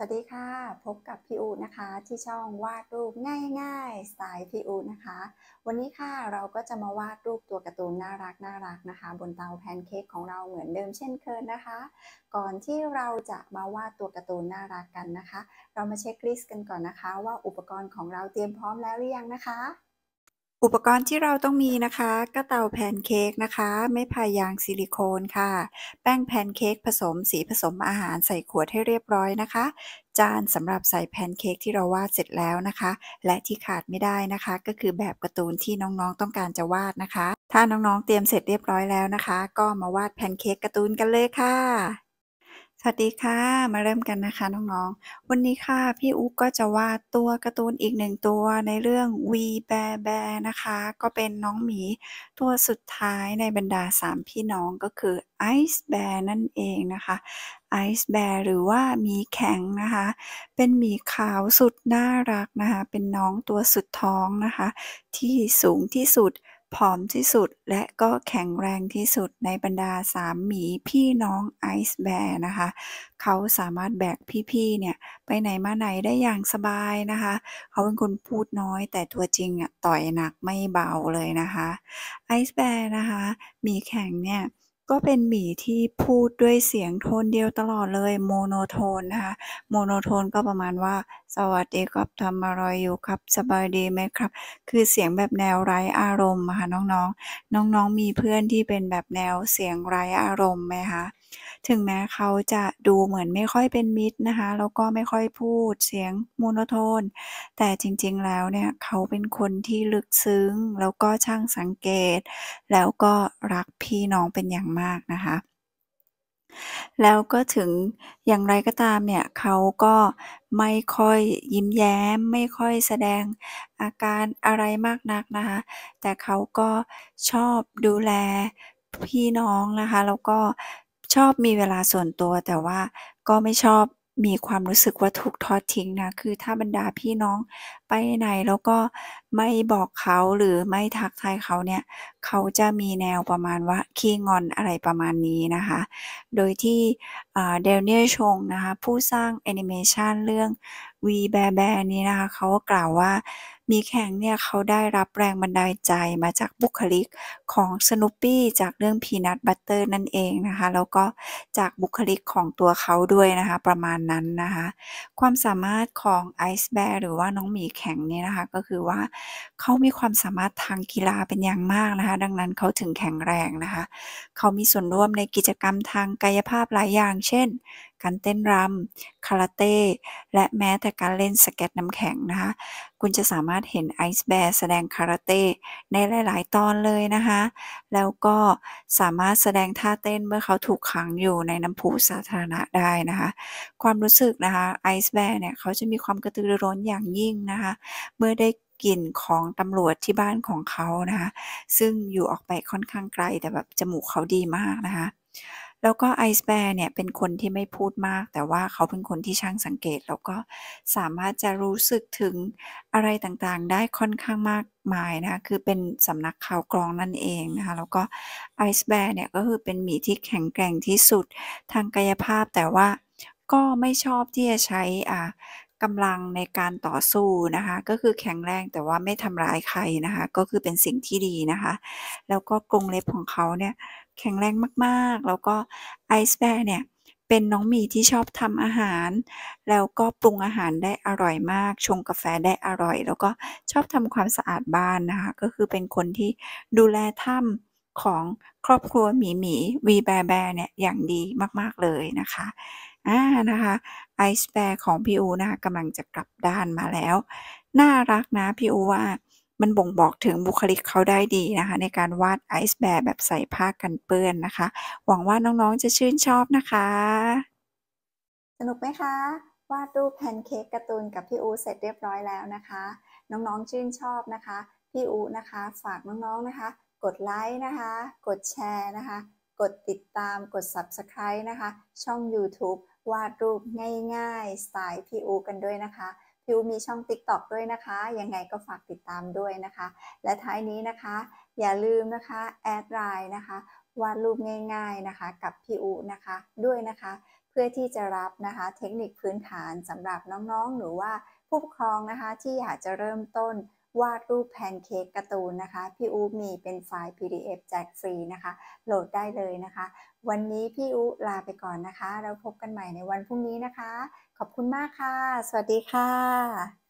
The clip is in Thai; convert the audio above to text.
สวัสดีค่ะพบกับพี่อูนะคะ ที่ช่องวาดรูปง่าย ๆสไตล์พี่อูนะคะ วันนี้ค่ะเราก็จะมาวาดรูปตัวการ์ตูนน่ารักน่ารักนะคะ บนเตาแพนเค้กของเราเหมือนเดิมเช่นเคยนะคะ ก่อนที่เราจะมาวาดตัวการ์ตูนน่ารักกันนะคะ เรามาเช็คลิสต์กันก่อนนะคะ ว่าอุปกรณ์ของเราเตรียมพร้อมแล้วหรือยังนะคะอุปกรณ์ที่เราต้องมีนะคะก็เตาแพนเค้กนะคะ ไม้พายยางซิลิโคนค่ะ แป้งแพนเค้กผสมสีผสมอาหารใส่ขวดให้เรียบร้อยนะคะ จานสำหรับใส่แพนเค้กที่เราวาดเสร็จแล้วนะคะ และที่ขาดไม่ได้นะคะ ก็คือแบบการ์ตูนที่น้องๆต้องการจะวาดนะคะ ถ้าน้องๆเตรียมเสร็จเรียบร้อยแล้วนะคะ ก็มาวาดแพนเค้กการ์ตูนกันเลยค่ะสวัสดีค่ะ มาเริ่มกันนะคะน้องๆวันนี้ค่ะพี่อุ๊กก็จะวาดตัวการ์ตูนอีกหนึ่งตัวในเรื่องวีแบแบนะคะ ก็เป็นน้องหมี ตัวสุดท้ายในบรรดา 3 พี่น้องก็คืออซ์แบร์นั่นเองนะคะอซ์แบร์หรือว่าหมีแข็งนะคะ เป็นหมีขาวสุดน่ารักนะคะ เป็นน้องตัวสุดท้องนะคะ ที่สูงที่สุดผอมที่สุดและก็แข็งแรงที่สุดในบรรดาสามหมีพี่น้องไอซ์แบร์นะคะเขาสามารถแบกพี่ ๆ เนี่ย ไปไหนมาไหนได้อย่างสบายนะคะ เขาเป็นคนพูดน้อยแต่ตัวจริงอ่ะ ต่อยหนักไม่เบาเลยนะคะไอซ์แบร์นะคะหมีแข็งเนี่ยก็เป็นหมีที่พูดด้วยเสียงโทนเดียวตลอดเลยโมโนโทนนะคะโมโนโทนก็ประมาณว่าสวัสดีครับทำอะไรอยู่ครับ สบายดีไหมครับ คือเสียงแบบแนวไร้อารมณ์ค่ะ น้องๆน้องๆ มีเพื่อนที่เป็นแบบแนวเสียงไร้อารมณ์ไหมคะ ถึงแม้เขาจะดูเหมือนไม่ค่อยเป็นมิตรนะคะ แล้วก็ไม่ค่อยพูดเสียงมโนโทน แต่จริงๆแล้วเนี่ย เขาเป็นคนที่ลึกซึ้ง แล้วก็ช่างสังเกต แล้วก็รักพี่น้องเป็นอย่างมากนะคะแล้วก็ถึงอย่างไรก็ตามเนี่ยเขาก็ไม่ค่อยยิ้มแย้มไม่ค่อยแสดงอาการอะไรมากนักนะคะแต่เขาก็ชอบดูแลพี่น้องนะคะ แล้วก็ชอบมีเวลาส่วนตัวแต่ว่าก็ไม่ชอบมีความรู้สึกว่า ถูกทอดทิ้งนะ คือถ้าบรรดาพี่น้องไปไหนแล้วก็ไม่บอกเขาหรือไม่ทักทายเขาเนี่ย เขาจะมีแนวประมาณว่าขี้งอนอะไรประมาณนี้นะคะ โดยที่เดลเนียชงนะคะผู้สร้างแอนิเมชันเรื่องวีแบแบนี้นะคะ เขาก็กล่าวว่า มีแข่งเนี่ยเขาได้รับแรงบันดาลใจมาจากบุคลิกของสนุปปี้จากเรื่องพีนัทบัตเตอร์นั่นเองนะคะ แล้วก็จากบุคลิกของตัวเขาด้วยนะคะ ประมาณนั้นนะคะ ความสามารถของไอซ์แบร์หรือว่าน้องหมีแข็งเนี่ยนะคะก็คือว่าเขามีความสามารถทางกีฬาเป็นอย่างมากนะคะ ดังนั้นเขาถึงแข็งแรงนะคะ เขามีส่วนร่วมในกิจกรรมทางกายภาพหลายอย่างเช่น การเต้นรำคาราเต้และแม้แต่การเล่นสเก็ตน้ำแข็งนะคะคุณจะสามารถเห็นไอซ์แบร์แสดงคาราเต้ในหลาย ๆตอนเลยนะคะแล้วก็สามารถแสดงท่าเต้นเมื่อเขาถูกขังอยู่ในน้ำพุสาธารณะได้นะคะ ความรู้สึกนะคะไอซ์แบร์เนี่ยเขาจะมีความกระตือรือร้นอย่างยิ่งนะคะเมื่อได้กลิ่นของตำรวจที่บ้านของเขา นะคะ ซึ่งอยู่ออกไปค่อนข้างไกลแต่แบบจมูกเขาดีมากนะคะ แล้วก็ไอซ์แบร์เนี่ยเป็นคนที่ไม่พูดมาก แต่ว่าเขาเป็นคนที่ช่างสังเกตแล้วก็สามารถจะรู้สึกถึงอะไรต่างๆได้ค่อนข้างมากมายนะคะ คือเป็นสำนักข่าวกรองนั่นเองนะคะ แล้วก็ไอซ์แบร์เนี่ยก็คือเป็นหมีที่แข็งแกร่งที่สุดทางกายภาพ แต่ว่าก็ไม่ชอบที่จะใช้อ่ากำลังในการต่อสู้นะคะก็คือแข็งแรงแต่ว่าไม่ทำร้ายใครนะคะก็คือเป็นสิ่งที่ดีนะคะ แล้วก็กรงเล็บของเขาเนี่ยแข็งแรงมากๆ แล้วก็ไอซ์แบร์เนี่ยเป็นน้องหมีที่ชอบทำอาหารแล้วก็ปรุงอาหารได้อร่อยมาก ชงกาแฟได้อร่อย แล้วก็ชอบทำความสะอาดบ้านนะคะก็คือเป็นคนที่ดูแลถ้ำของครอบครัวหมีหมีวีแบร์แบร์เนี่ยอย่างดีมากๆเลยนะคะอ่านะคะไอส์แบร์ของพี่อูนะคะกำลังจะกลับด้านมาแล้ว น่ารักนะพี่อูว่ามันบ่งบอกถึงบุคลิกเขาได้ดีนะคะ ในการวาดไอส์แบร์แบบใส่ผ้ากันเปื้อนนะคะ หวังว่าน้องๆจะชื่นชอบนะคะ สนุกไหมคะ วาดรูปแพนเค้กการ์ตูนกับพี่อูเสร็จเรียบร้อยแล้วนะคะ น้องๆชื่นชอบนะคะพี่อูนะคะฝากน้องๆนะคะ กดไลค์นะคะ กดแชร์นะคะกดติดตามกด Subscribe นะคะ ช่อง YouTube วาดรูปง่ายๆสไตล์พี่อูกันด้วยนะคะ พี่อูมีช่อง TikTok ด้วยนะคะยังไงก็ฝากติดตามด้วยนะคะ และท้ายนี้นะคะ อย่าลืมนะคะแอดไลน์นะคะวาดรูปง่ายๆนะคะกับพี่อูนะคะด้วยนะคะ เพื่อที่จะรับนะคะ เทคนิคพื้นฐานสำหรับน้องๆ หรือว่าผู้ปกครองนะคะที่อยากจะเริ่มต้นวาดรูปแพนเค้กการ์ตูนนะคะพี่อูมีเป็นไฟล์ PDF แจกฟรีนะคะ โหลดได้เลยนะคะ วันนี้พี่อูลาไปก่อนนะคะ เราพบกันใหม่ในวันพรุ่งนี้นะคะ ขอบคุณมากค่ะ สวัสดีค่ะ